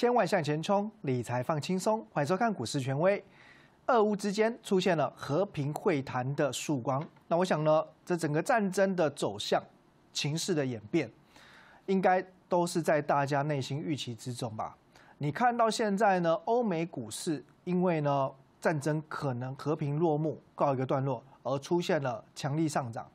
千万向前冲，理财放轻松。欢迎收看股市权威。俄乌之间出现了和平会谈的曙光，那我想呢，这整个战争的走向、情势的演变，应该都是在大家内心预期之中吧。你看到现在呢，欧美股市因为呢战争可能和平落幕、告一个段落，而出现了强力上涨，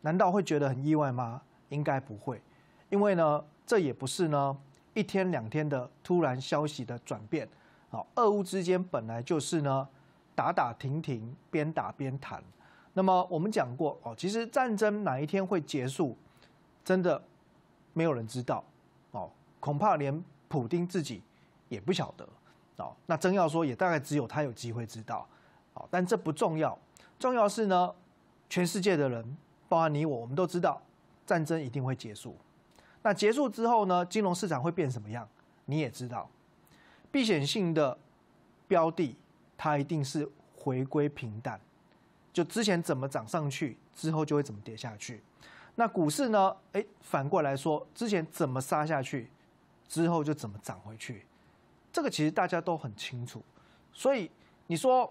难道会觉得很意外吗？应该不会，因为呢，这也不是呢。一天两天的突然消息的转变，啊，俄乌之间本来就是呢打打停停，边打边谈。那么我们讲过，哦，其实战争哪一天会结束，真的没有人知道，哦，恐怕连普丁自己也不晓得，哦，那真要说也大概只有他有机会知道，哦，但这不重要，重要是呢，全世界的人，包含你我，我们都知道战争一定会结束。那结束之后呢？金融市场会变什么样？你也知道，避险性的标的它一定是回归平淡，就之前怎么涨上去，之后就会怎么跌下去。那股市呢？哎，反过来说，之前怎么杀下去，之后就怎么涨回去。这个其实大家都很清楚。所以你说，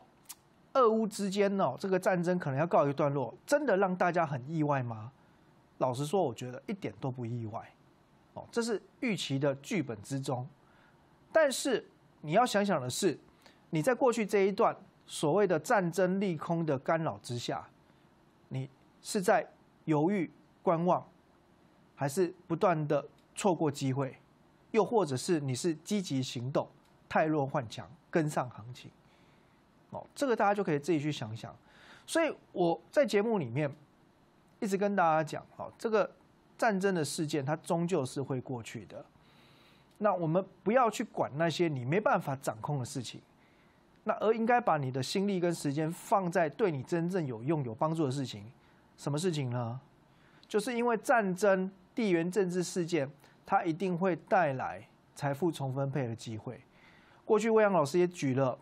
俄乌之间哦，这个战争可能要告一段落，真的让大家很意外吗？老实说，我觉得一点都不意外。这是预期的剧本之中，但是你要想想的是，你在过去这一段所谓的战争利空的干扰之下，你是在犹豫观望，还是不断的错过机会，又或者是你是积极行动，太弱换强，跟上行情？哦，这个大家就可以自己去想想。所以我在节目里面一直跟大家讲，哦，这个。战争的事件，它终究是会过去的。那我们不要去管那些你没办法掌控的事情，那而应该把你的心力跟时间放在对你真正有用、有帮助的事情。什么事情呢？就是因为战争、地缘政治事件，它一定会带来财富重分配的机会。过去魏阳老师也举了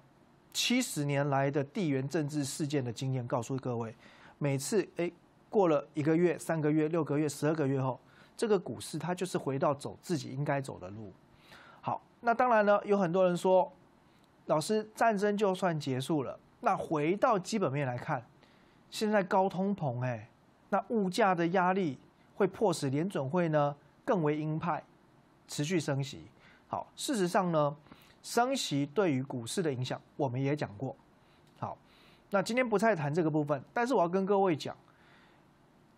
七十年来的地缘政治事件的经验，告诉各位，每次哎。过了一个月、三个月、六个月、十二个月后，这个股市它就是回到走自己应该走的路。好，那当然呢，有很多人说，老师战争就算结束了，那回到基本面来看，现在高通膨，哎，那物价的压力会迫使联准会呢更为鹰派，持续升息。好，事实上呢，升息对于股市的影响我们也讲过。好，那今天不再谈这个部分，但是我要跟各位讲。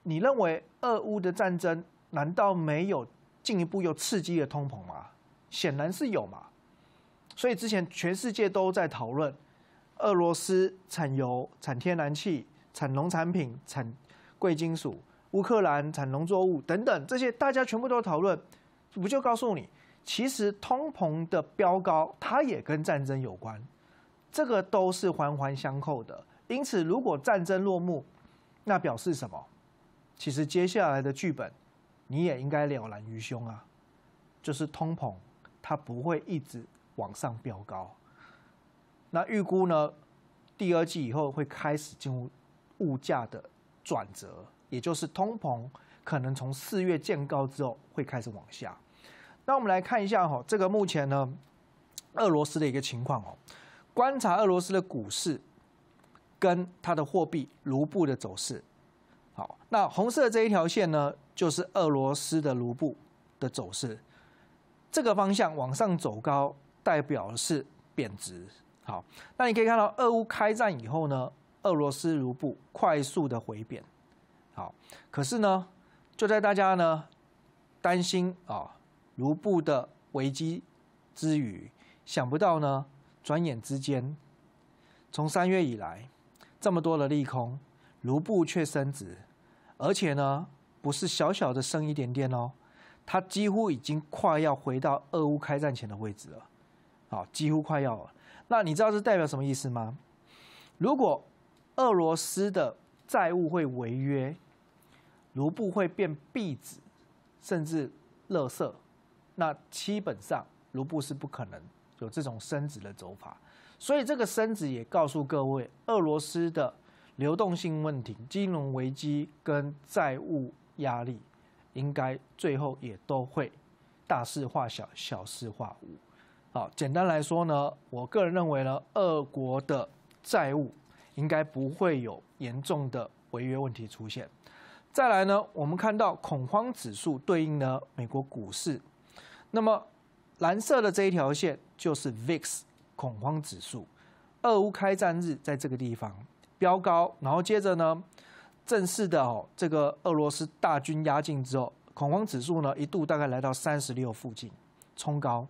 你认为俄乌的战争难道没有进一步又刺激了通膨吗？显然是有嘛。所以之前全世界都在讨论，俄罗斯产油、产天然气、产农产品、产贵金属，乌克兰产农作物等等，这些大家全部都讨论，不就告诉你，其实通膨的飙高，它也跟战争有关，这个都是环环相扣的。因此，如果战争落幕，那表示什么？其实接下来的剧本，你也应该了然于胸啊。就是通膨，它不会一直往上飙高。那预估呢，第二季以后会开始进入物价的转折，也就是通膨可能从四月见高之后会开始往下。那我们来看一下哈，这个目前呢，俄罗斯的一个情况哦，观察俄罗斯的股市跟它的货币卢布的走势。好，那红色这一条线呢，就是俄罗斯的卢布的走势，这个方向往上走高，代表是贬值。好，那你可以看到，俄乌开战以后呢，俄罗斯卢布快速的回贬。好，可是呢，就在大家呢担心啊卢布的危机之余，想不到呢，转眼之间，从三月以来，这么多的利空。卢布却升值，而且呢，不是小小的升一点点哦，它几乎已经快要回到俄乌开战前的位置了，好，几乎快要了。那你知道这代表什么意思吗？如果俄罗斯的债务会违约，卢布会变币值，甚至勒色，那基本上卢布是不可能有这种升值的走法。所以这个升值也告诉各位，俄罗斯的。流动性问题、金融危机跟债务压力，应该最后也都会大事化小、小事化无。好，简单来说呢，我个人认为呢，俄国的债务应该不会有严重的违约问题出现。再来呢，我们看到恐慌指数对应呢美国股市，那么蓝色的这一条线就是 VIX 恐慌指数，俄乌开战日在这个地方。飙高，然后接着呢，正式的哦，这个俄罗斯大军压境之后，恐慌指数呢一度大概来到三十六附近冲高，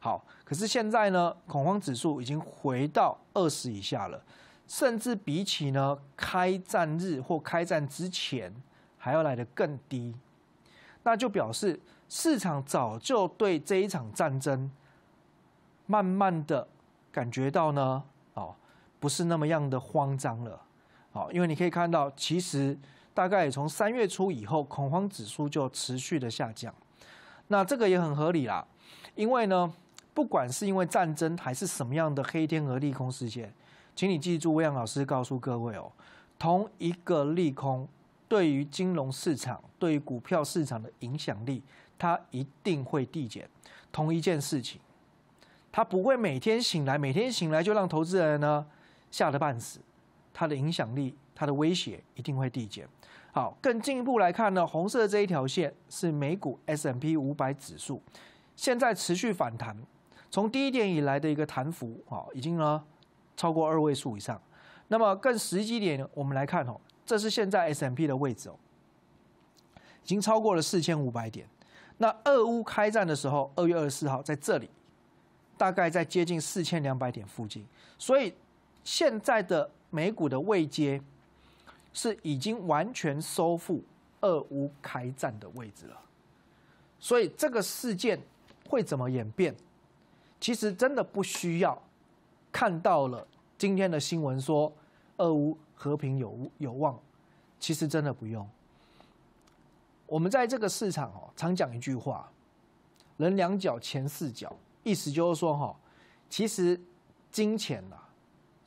好，可是现在呢，恐慌指数已经回到二十以下了，甚至比起呢开战日或开战之前还要来得更低，那就表示市场早就对这一场战争，慢慢的感觉到呢，哦。不是那么样的慌张了，好，因为你可以看到，其实大概从三月初以后，恐慌指数就持续的下降。那这个也很合理啦，因为呢，不管是因为战争还是什么样的黑天鹅利空事件，请你记住，魏阳老师告诉各位哦，同一个利空对于金融市场、对于股票市场的影响力，它一定会递减。同一件事情，它不会每天醒来，每天醒来就让投资人呢。吓得半死，它的影响力、它的威胁一定会递减。好，更进一步来看呢，红色这一条线是美股 S M P 五百指数，现在持续反弹，从低点以来的一个弹幅啊，已经呢超过二位数以上。那么更实际点，我们来看哦，这是现在 S M P 的位置哦，已经超过了四千五百点。那俄乌开战的时候，二月二十四号在这里，大概在接近四千两百点附近，所以。现在的美股的位阶是已经完全收复俄乌开战的位置了，所以这个事件会怎么演变？其实真的不需要看到了今天的新闻说俄乌和平有有望，其实真的不用。我们在这个市场哦，常讲一句话：人两脚前四脚，意思就是说哈，其实金钱呐。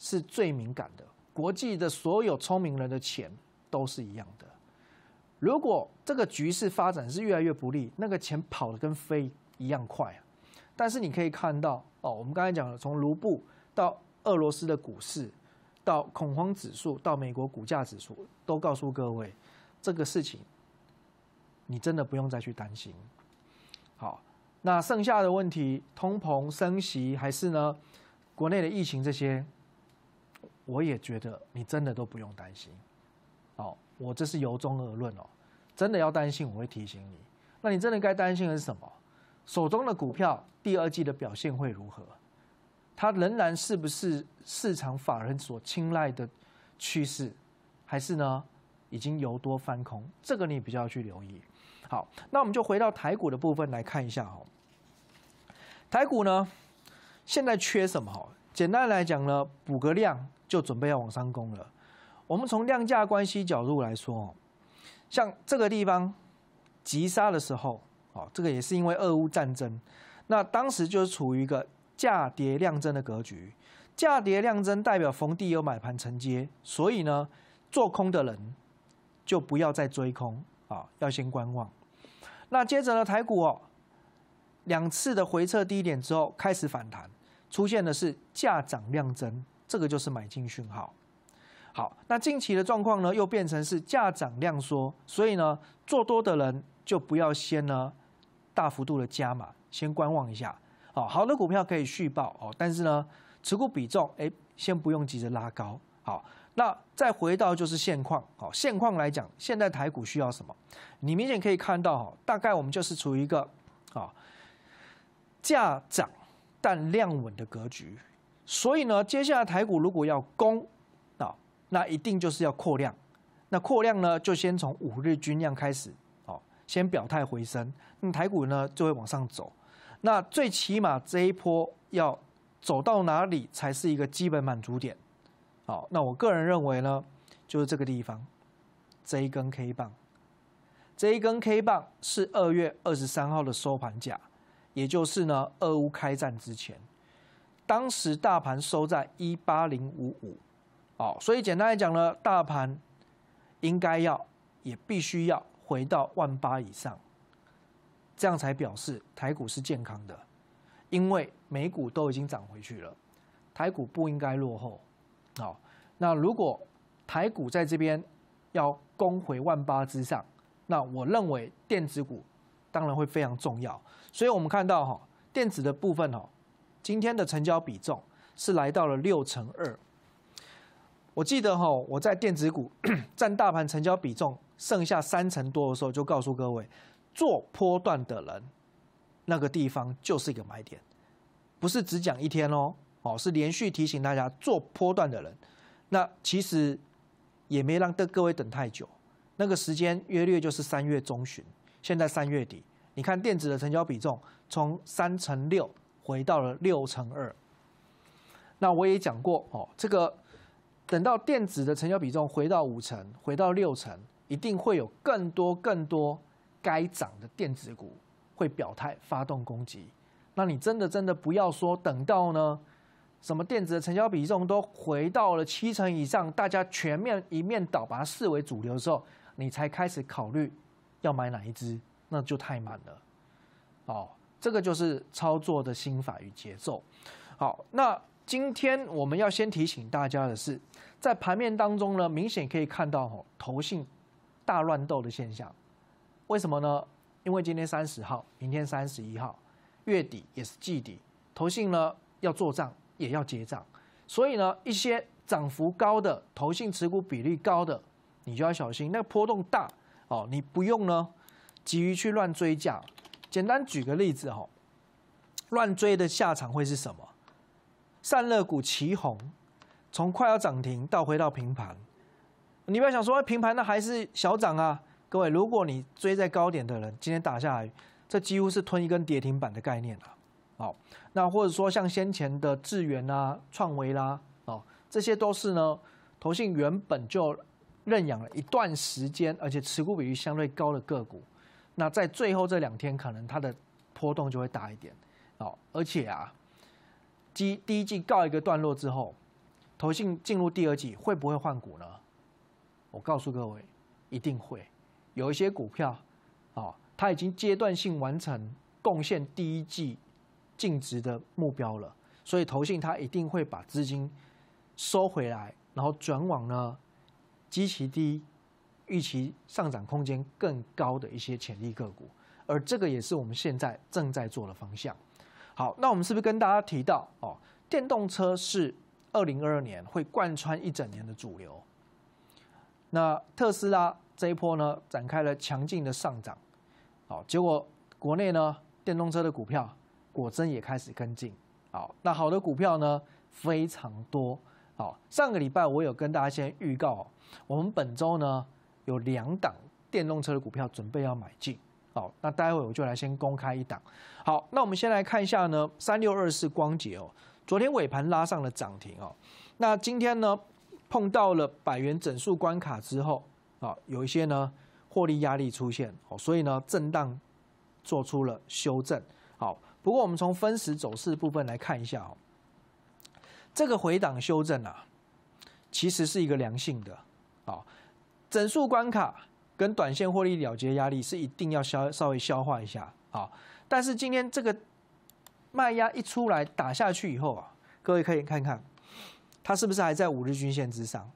是最敏感的，国际的所有聪明人的钱都是一样的。如果这个局势发展是越来越不利，那个钱跑得跟飞一样快啊！但是你可以看到哦，我们刚才讲了，从卢布到俄罗斯的股市，到恐慌指数，到美国股价指数，都告诉各位这个事情，你真的不用再去担心。好，那剩下的问题，通膨升息还是呢？国内的疫情这些？我也觉得你真的都不用担心，哦，我这是由衷而论哦。真的要担心，我会提醒你。那你真的该担心的是什么？手中的股票第二季的表现会如何？它仍然是不是市场法人所青睐的趋势，还是呢已经由多翻空？这个你比较去留意。好，那我们就回到台股的部分来看一下哦。台股呢，现在缺什么？哦，简单来讲呢，补个量。就准备要往上攻了。我们从量价关系角度来说，像这个地方急杀的时候，哦，这个也是因为俄乌战争。那当时就是处于一个价跌量增的格局，价跌量增代表逢低有买盘承接，所以呢，做空的人就不要再追空啊，要先观望。那接着呢，台股哦，两次的回撤低点之后开始反弹，出现的是价涨量增。这个就是买进讯号，好，那近期的状况呢，又变成是价涨量缩，所以呢，做多的人就不要先呢大幅度的加码，先观望一下。好，好的股票可以续报哦，但是呢，持股比重，哎，先不用急着拉高。好，那再回到就是现况，好，现况来讲，现在台股需要什么？你明显可以看到，哈，大概我们就是处于一个，啊，价涨但量稳的格局。所以呢，接下来台股如果要攻，啊，那一定就是要扩量，那扩量呢，就先从五日均量开始，哦，先表态回升，那台股呢就会往上走，那最起码这一波要走到哪里才是一个基本满足点？哦，那我个人认为呢，就是这个地方，这一根 K 棒，这一根 K 棒是二月二十三号的收盘价，也就是呢，俄乌开战之前。当时大盘收在一八零五五，哦，所以简单来讲呢，大盘应该要也必须要回到万八以上，这样才表示台股是健康的，因为美股都已经涨回去了，台股不应该落后。好，那如果台股在这边要攻回万八之上，那我认为电子股当然会非常重要。所以我们看到哈，电子的部分哈。今天的成交比重是来到了六成二。我记得哈，我在电子股 占大盘成交比重剩下三成多的时候，就告诉各位，做波段的人，那个地方就是一个买点，不是只讲一天哦，哦是连续提醒大家做波段的人。那其实也没让的各位等太久，那个时间约略就是三月中旬，现在三月底，你看电子的成交比重从三成六。回到了六成二。那我也讲过哦，这个等到电子的成交比重回到五成、回到六成，一定会有更多更多该涨的电子股会表态发动攻击。那你真的真的不要说等到呢，什么电子的成交比重都回到了七成以上，大家全面一面倒把它视为主流的时候，你才开始考虑要买哪一只，那就太慢了，哦。这个就是操作的心法与节奏。好，那今天我们要先提醒大家的是，在盘面当中呢，明显可以看到吼，投信大乱斗的现象。为什么呢？因为今天三十号，明天三十一号，月底也是季底，投信呢要做账，也要结账。所以呢，一些涨幅高的投信持股比例高的，你就要小心，那个波动大哦，你不用呢急于去乱追价。简单举个例子哈，乱追的下场会是什么？散热股齐红，从快要涨停到回到平盘，你不要想说平盘那还是小涨啊，各位，如果你追在高点的人，今天打下来，这几乎是吞一根跌停板的概念啊。哦，那或者说像先前的智源啊、创维啦，哦，这些都是呢，投信原本就认养了一段时间，而且持股比例相对高的个股。那在最后这两天，可能它的波动就会大一点，哦。而且啊，季第一季告一个段落之后，投信进入第二季会不会换股呢？我告诉各位，一定会有一些股票，哦，它已经阶段性完成贡献第一季净值的目标了，所以投信它一定会把资金收回来，然后转往呢基期低。预期上涨空间更高的一些潜力个股，而这个也是我们现在正在做的方向。好，那我们是不是跟大家提到哦，电动车是二零二二年会贯穿一整年的主流。那特斯拉这一波呢，展开了强劲的上涨。好，结果国内呢，电动车的股票果真也开始跟进。好，那好的股票呢非常多。好，上个礼拜我有跟大家先预告，我们本周呢。有两档电动车的股票准备要买进，好，那待会我就来先公开一档。好，那我们先来看一下呢，三六二四光捷哦，昨天尾盘拉上了涨停哦，那今天呢碰到了百元整数关卡之后啊，有一些呢获利压力出现哦，所以呢震荡做出了修正。好，不过我们从分时走势部分来看一下哦，这个回档修正啊，其实是一个良性的啊。整数关卡跟短线获利了结压力是一定要消稍微消化一下啊，但是今天这个卖压一出来打下去以后啊，各位可以看看它是不是还在五日均线之上，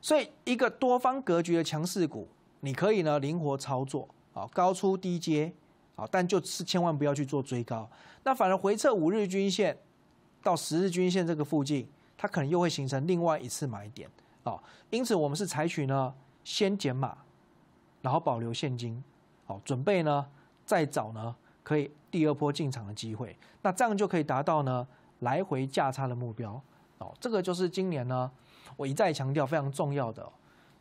所以一个多方格局的强势股，你可以呢灵活操作啊，高出低接啊，但就是千万不要去做追高，那反而回撤五日均线到十日均线这个附近，它可能又会形成另外一次买点啊，因此我们是采取呢。先减码，然后保留现金，好，准备呢，再找呢可以第二波进场的机会，那这样就可以达到呢来回价差的目标，哦，这个就是今年呢我一再强调非常重要的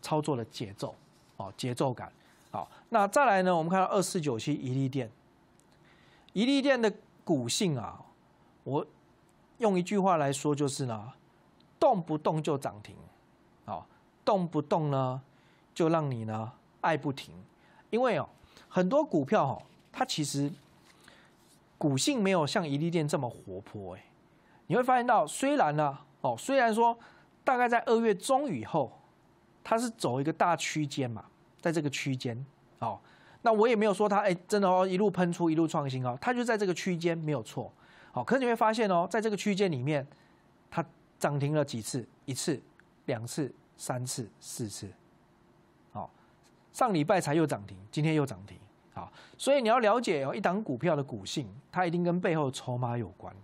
操作的节奏，哦，节奏感，好，那再来呢，我们看到二四九七一利店，一利店的股性啊，我用一句话来说就是呢，动不动就涨停，啊，动不动呢。就让你呢爱不停，因为哦，很多股票哦，它其实股性没有像伊利店这么活泼哎。你会发现到，虽然呢，哦，虽然说大概在二月中以后，它是走一个大区间嘛，在这个区间哦，那我也没有说它哎，真的哦，一路喷出一路创新哦，它就在这个区间没有错哦。可是你会发现哦，在这个区间里面，它涨停了几次？一次、两次、三次、四次。上礼拜才又涨停，今天又涨停，好，所以你要了解哦，一档股票的股性，它一定跟背后筹码有关。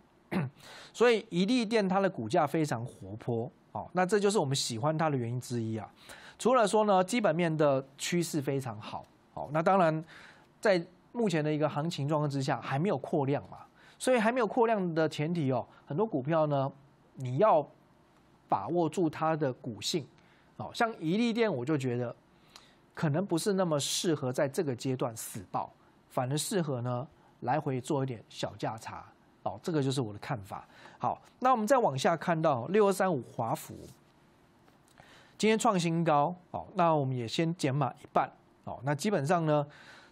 所以一利店它的股价非常活泼，哦，那这就是我们喜欢它的原因之一啊。除了说呢，基本面的趋势非常好，哦，那当然在目前的一个行情状况之下，还没有扩量嘛，所以还没有扩量的前提哦，很多股票呢，你要把握住它的股性，哦，像一利店我就觉得。可能不是那么适合在这个阶段死抱，反而适合呢来回做一点小价差哦，这个就是我的看法。好，那我们再往下看到六二三五华孚，今天创新高哦，那我们也先减码一半哦。那基本上呢，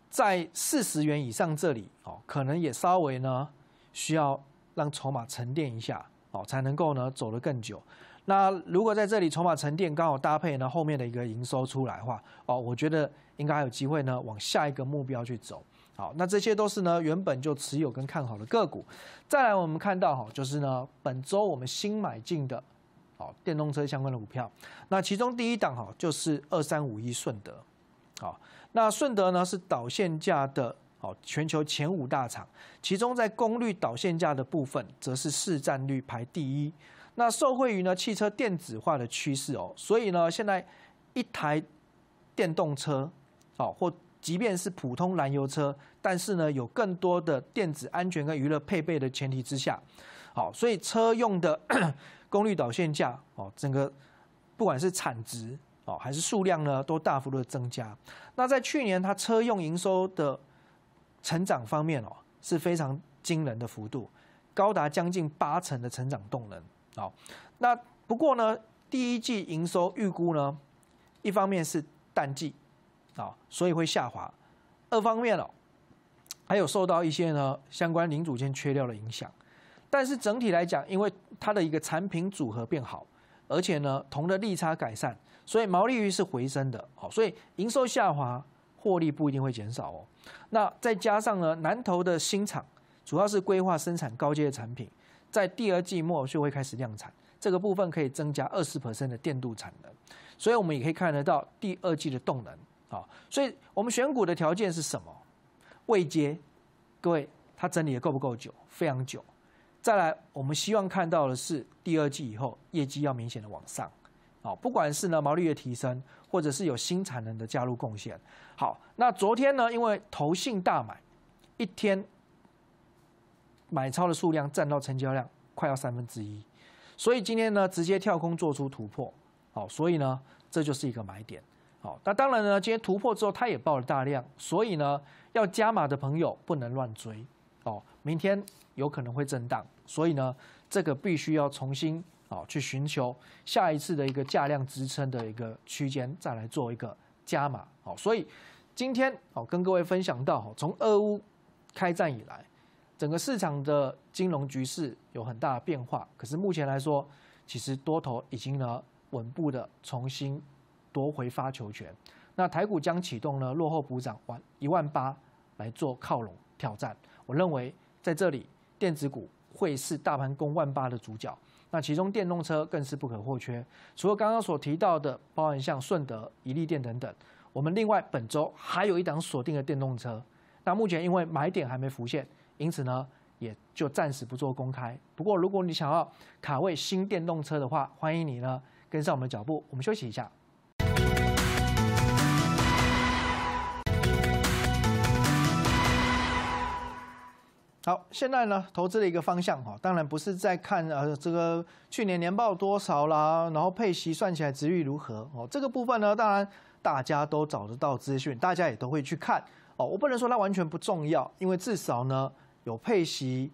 在四十元以上这里哦，可能也稍微呢需要让筹码沉淀一下哦，才能够呢走得更久。那如果在这里筹码沉淀刚好搭配呢，后面的一个营收出来的话，哦，我觉得应该还有机会呢，往下一个目标去走。好，那这些都是呢原本就持有跟看好的个股。再来，我们看到哈，就是呢本周我们新买进的，好电动车相关的股票。那其中第一档哈就是二三五一顺德。好，那顺德呢是导线价的好，全球前五大厂，其中在功率导线价的部分，则是市占率排第一。那受惠于呢汽车电子化的趋势哦，所以呢现在一台电动车，哦，或即便是普通燃油车，但是呢有更多的电子安全跟娱乐配备的前提之下，好，所以车用的 功率导线架哦，整个不管是产值哦还是数量呢都大幅度的增加。那在去年它车用营收的成长方面哦是非常惊人的幅度，高达将近八成的成长动能。好，那不过呢，第一季营收预估呢，一方面是淡季啊，所以会下滑；二方面哦，还有受到一些呢相关零组件缺料的影响。但是整体来讲，因为它的一个产品组合变好，而且呢铜的利差改善，所以毛利率是回升的。好，所以营收下滑，获利不一定会减少哦。那再加上呢南投的新厂，主要是规划生产高阶的产品。在第二季末就会开始量产，这个部分可以增加二十的电镀产能，所以我们也可以看得到第二季的动能啊。所以我们选股的条件是什么？未接，各位，它整理的够不够久？非常久。再来，我们希望看到的是第二季以后业绩要明显的往上啊，不管是呢毛率的提升，或者是有新产能的加入贡献。好，那昨天呢，因为投信大买，一天。买超的数量占到成交量快要三分之一，所以今天呢直接跳空做出突破，好，所以呢这就是一个买点，好，那当然呢今天突破之后它也爆了大量，所以呢要加码的朋友不能乱追，哦，明天有可能会震荡，所以呢这个必须要重新啊去寻求下一次的一个价量支撑的一个区间再来做一个加码，好，所以今天哦跟各位分享到，从俄乌开战以来。整个市场的金融局势有很大的变化，可是目前来说，其实多头已经呢稳步的重新夺回发球权。那台股将启动呢落后补涨，往一万八来做靠拢挑战。我认为在这里，电子股会是大盘攻万八的主角。那其中电动车更是不可或缺。除了刚刚所提到的包含像顺德、宜利电等等，我们另外本周还有一档锁定的电动车。那目前因为买点还没浮现。因此呢，也就暂时不做公开。不过，如果你想要卡位新电动车的话，欢迎你呢跟上我们的脚步。我们休息一下。好，现在呢，投资的一个方向哈，当然不是在看呃这个去年年报多少啦，然后配息算起来值率如何哦。这个部分呢，当然大家都找得到资讯，大家也都会去看哦。我不能说它完全不重要，因为至少呢。有配息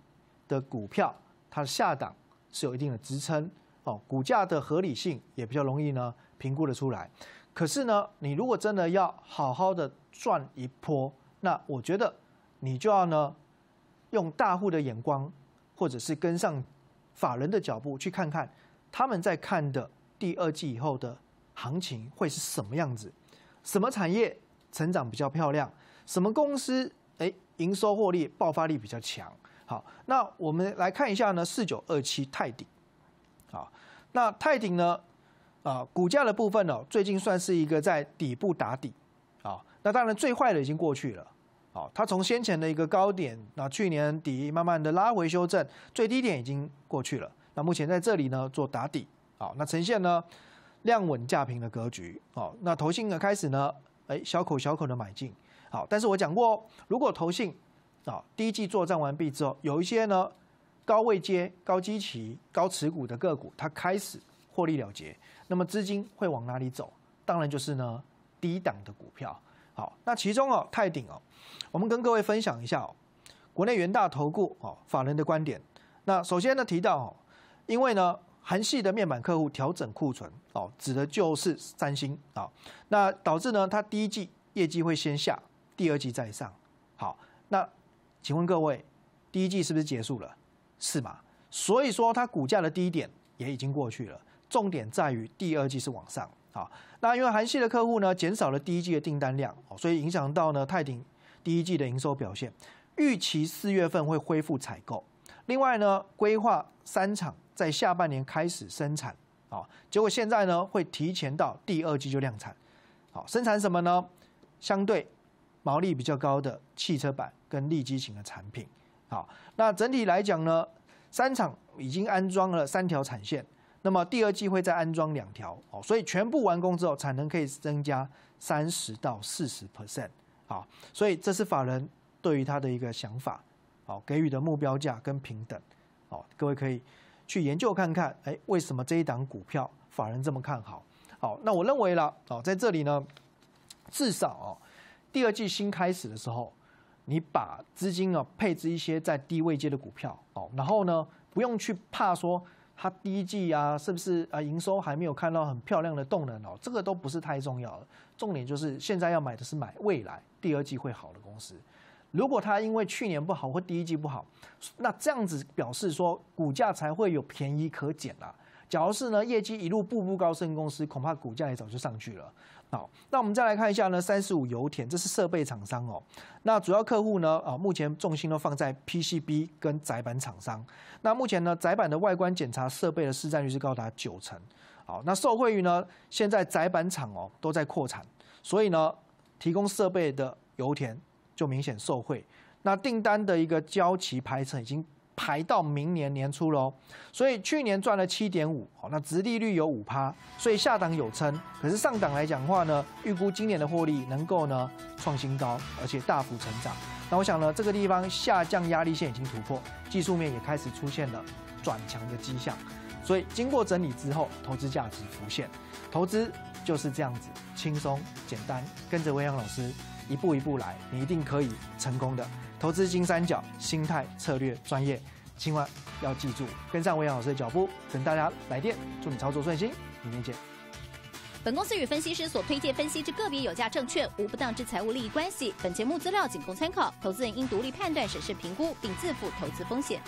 的股票，它的下档是有一定的支撑哦，股价的合理性也比较容易呢评估的出来。可是呢，你如果真的要好好的赚一波，那我觉得你就要呢用大户的眼光，或者是跟上法人的脚步，去看看他们在看的第二季以后的行情会是什么样子，什么产业成长比较漂亮，什么公司哎。营收获利爆发力比较强，好，那我们来看一下呢，四九二七泰鼎，好，那泰鼎呢，啊，股价的部分呢，最近算是一个在底部打底，啊，那当然最坏的已经过去了，啊，它从先前的一个高点，那去年底慢慢的拉回修正，最低点已经过去了，那目前在这里呢做打底，啊，那呈现呢量稳价平的格局，啊，那投信呢开始呢，哎，小口小口的买进。好，但是我讲过，如果投信，啊，第一季作战完毕之后，有一些呢高位接、高基期、高持股的个股，它开始获利了结，那么资金会往哪里走？当然就是呢低档的股票。好，那其中哦，泰鼎哦，我们跟各位分享一下哦，国内元大投顾哦法人的观点。那首先呢提到哦，因为呢韩系的面板客户调整库存哦，指的就是三星啊，那导致呢它第一季业绩会先下。第二季再上，好，那请问各位，第一季是不是结束了？是嘛？所以说它股价的低点也已经过去了。重点在于第二季是往上好，那因为韩系的客户呢减少了第一季的订单量，所以影响到呢泰鼎第一季的营收表现。预期四月份会恢复采购。另外呢，规划三厂在下半年开始生产好，结果现在呢会提前到第二季就量产。好，生产什么呢？相对。毛利比较高的汽车板跟立机型的产品，好，那整体来讲呢，三厂已经安装了三条产线，那么第二季会再安装两条，哦，所以全部完工之后产能可以增加三十到四十 percent，好，所以这是法人对于他的一个想法，好，给予的目标价跟平等，好，各位可以去研究看看，哎，为什么这一档股票法人这么看好？好，那我认为了，哦，在这里呢，至少第二季新开始的时候，你把资金啊配置一些在低位阶的股票哦，然后呢不用去怕说它第一季啊是不是啊营收还没有看到很漂亮的动能哦，这个都不是太重要的，重点就是现在要买的是买未来第二季会好的公司。如果它因为去年不好或第一季不好，那这样子表示说股价才会有便宜可捡啊。假如是呢，业绩一路步步高升，公司恐怕股价也早就上去了。好，那我们再来看一下呢，三十五油田，这是设备厂商哦。那主要客户呢，啊，目前重心都放在 PCB 跟窄板厂商。那目前呢，窄板的外观检查设备的市占率是高达九成。好，那受惠于呢，现在窄板厂哦都在扩产，所以呢，提供设备的油田就明显受惠。那订单的一个交期排程已经。排到明年年初喽，所以去年赚了七点五，好，那殖利率有五趴，所以下档有撑，可是上档来讲话呢，预估今年的获利能够呢创新高，而且大幅成长。那我想呢，这个地方下降压力线已经突破，技术面也开始出现了转强的迹象，所以经过整理之后，投资价值浮现，投资就是这样子轻松简单，跟着威阳老师。一步一步来，你一定可以成功的。投资金三角，心态策略专业，千万要记住，跟上威扬老师的脚步。等大家来电，祝你操作顺心，明天见。本公司与分析师所推荐分析之个别有价证券，无不当之财务利益关系。本节目资料仅供参考，投资人应独立判断、审视、评估，并自负投资风险。